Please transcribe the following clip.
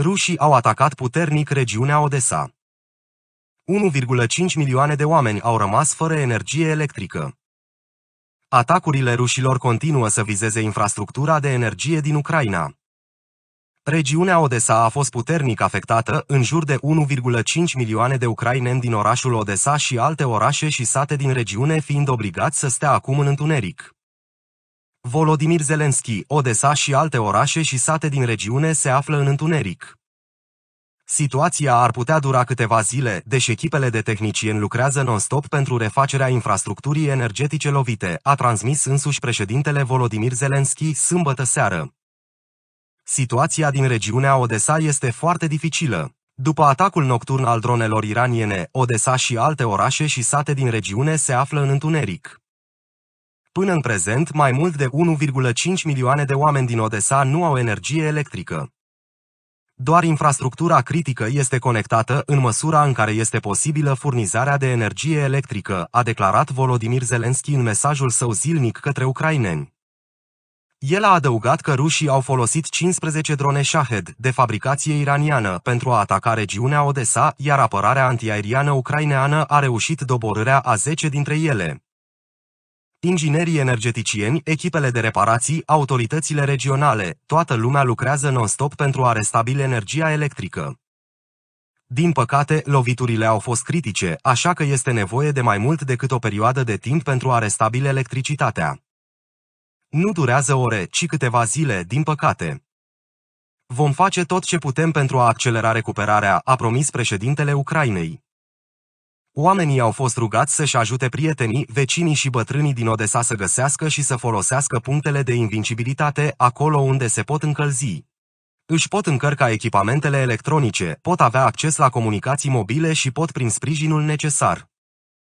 rușii au atacat puternic regiunea Odessa. 1,5 milioane de oameni au rămas fără energie electrică. Atacurile rușilor continuă să vizeze infrastructura de energie din Ucraina. Regiunea Odessa a fost puternic afectată, în jur de 1,5 milioane de ucraineni din orașul Odessa și alte orașe și sate din regiune fiind obligați să stea acum în întuneric. Volodimir Zelenski, Odessa și alte orașe și sate din regiune se află în întuneric. Situația ar putea dura câteva zile, deși echipele de tehnicieni lucrează non-stop pentru refacerea infrastructurii energetice lovite, a transmis însuși președintele Volodimir Zelenski sâmbătă seară. Situația din regiunea Odessa este foarte dificilă. După atacul nocturn al dronelor iraniene, Odessa și alte orașe și sate din regiune se află în întuneric. Până în prezent, mai mult de 1,5 milioane de oameni din Odessa nu au energie electrică. Doar infrastructura critică este conectată în măsura în care este posibilă furnizarea de energie electrică, a declarat Volodymyr Zelensky în mesajul său zilnic către ucraineni. El a adăugat că rușii au folosit 15 drone Shahed de fabricație iraniană pentru a ataca regiunea Odessa, iar apărarea antiaeriană ucraineană a reușit doborârea a 10 dintre ele. Inginerii energeticieni, echipele de reparații, autoritățile regionale, toată lumea lucrează non-stop pentru a restabili energia electrică. Din păcate, loviturile au fost critice, așa că este nevoie de mai mult decât o perioadă de timp pentru a restabili electricitatea. Nu durează ore, ci câteva zile, din păcate. Vom face tot ce putem pentru a accelera recuperarea, a promis președintele Ucrainei. Oamenii au fost rugați să-și ajute prietenii, vecinii și bătrânii din Odessa să găsească și să folosească punctele de invincibilitate acolo unde se pot încălzi. Își pot încărca echipamentele electronice, pot avea acces la comunicații mobile și pot prin sprijinul necesar.